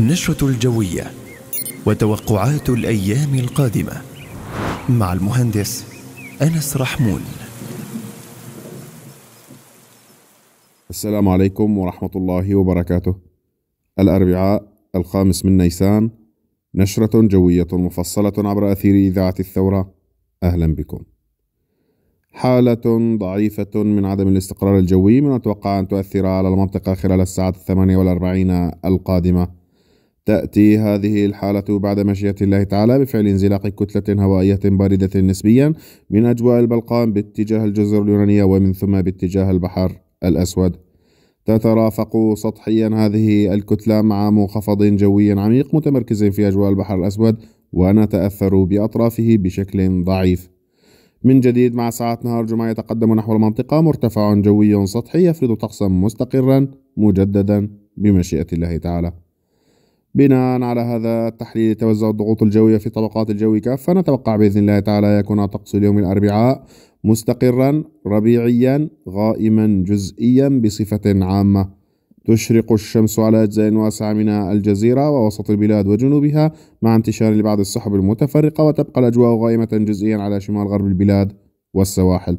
النشرة الجوية وتوقعات الأيام القادمة مع المهندس أنس رحمون السلام عليكم ورحمة الله وبركاته الأربعاء الخامس من نيسان نشرة جوية مفصلة عبر أثير إذاعة الثورة أهلا بكم حالة ضعيفة من عدم الاستقرار الجوي من المتوقع أن تؤثر على المنطقة خلال الساعات الثمانية والأربعين القادمة تأتي هذه الحالة بعد مشيئة الله تعالى بفعل انزلاق كتلة هوائية باردة نسبيا من أجواء البلقان باتجاه الجزر اليونانية ومن ثم باتجاه البحر الأسود تترافق سطحيا هذه الكتلة مع منخفض جوي عميق متمركز في أجواء البحر الأسود ونتأثر بأطرافه بشكل ضعيف من جديد مع ساعات نهار جمعة يتقدم نحو المنطقة مرتفع جوي سطحي يفرض طقسا مستقرا مجددا بمشيئة الله تعالى بناء على هذا التحليل توزع الضغوط الجوية في طبقات الجو كافة نتوقع بإذن الله تعالى يكون طقس اليوم الأربعاء مستقرا ربيعيا غائما جزئيا بصفة عامة تشرق الشمس على أجزاء واسعة من الجزيرة ووسط البلاد وجنوبها مع انتشار لبعض السحب المتفرقة وتبقى الأجواء غائمة جزئيا على شمال غرب البلاد والسواحل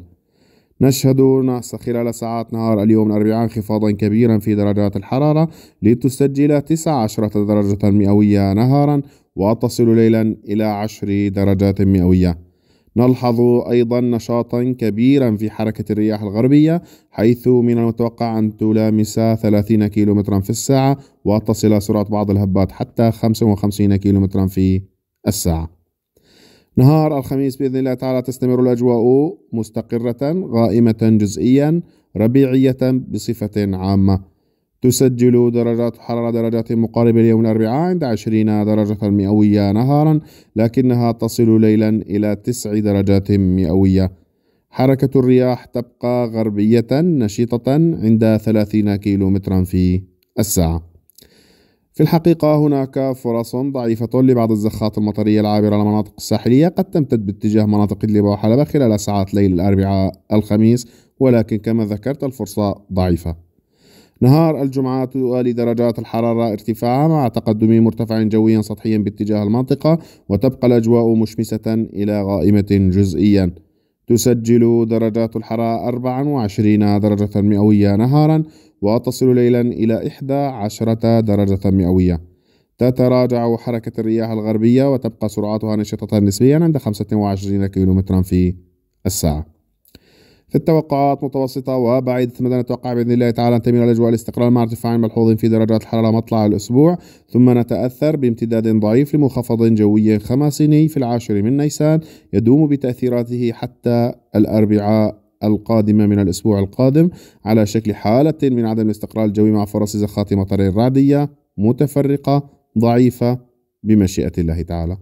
نشهد ناصر خلال ساعات نهار اليوم الأربعاء انخفاضا كبيرا في درجات الحرارة لتسجل 19 درجة مئوية نهارا وتصل ليلا إلى 10 درجات مئوية نلحظ أيضا نشاطا كبيرا في حركة الرياح الغربية حيث من المتوقع أن تلامس 30 كم في الساعة وتصل سرعة بعض الهبات حتى 55 كم في الساعة نهار الخميس بإذن الله تعالى تستمر الأجواء مستقرة غائمة جزئيا ربيعية بصفة عامة تسجل درجات حرارة درجات مقاربة ليوم الأربعاء عند 20 درجة مئوية نهارا لكنها تصل ليلا إلى 9 درجات مئوية حركة الرياح تبقى غربية نشيطة عند 30 كيلومترا في الساعة في الحقيقة هناك فرص ضعيفة لبعض الزخات المطرية العابرة للمناطق الساحلية قد تمتد باتجاه مناطق الليبا وحلبة خلال ساعات ليل الأربعاء الخميس ولكن كما ذكرت الفرصة ضعيفة نهار الجمعة تؤالي درجات الحرارة ارتفاعا مع تقدم مرتفع جوي سطحي باتجاه المنطقة وتبقى الأجواء مشمسة إلى غائمة جزئيا تسجل درجات الحرارة 24 درجة مئوية نهارا وتصل ليلا إلى 11 درجة مئوية تتراجع حركة الرياح الغربية وتبقى سرعتها نشطة نسبيا عند 25 كيلومترا في الساعة التوقعات متوسطة وبعيدة المدى نتوقع بإذن الله تعالى أن تميل الأجواء الاستقرار مع ارتفاع ملحوظ في درجات الحرارة مطلع الأسبوع ثم نتأثر بامتداد ضعيف لمنخفض جوي خماسيني في العاشر من نيسان يدوم بتأثيراته حتى الأربعاء القادمة من الأسبوع القادم على شكل حالة من عدم الاستقرار الجوي مع فرص زخات مطر رعدية متفرقة ضعيفة بمشيئة الله تعالى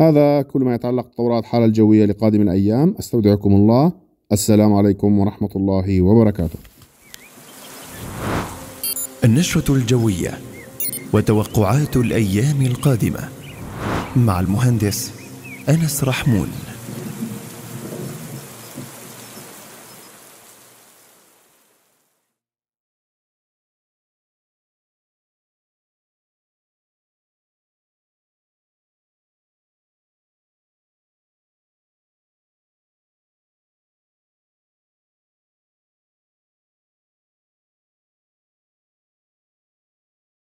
هذا كل ما يتعلق بتطورات الحالة الجوية لقادم الأيام أستودعكم الله السلام عليكم ورحمة الله وبركاته. النشرة الجوية وتوقعات الأيام القادمة مع المهندس أنس رحمون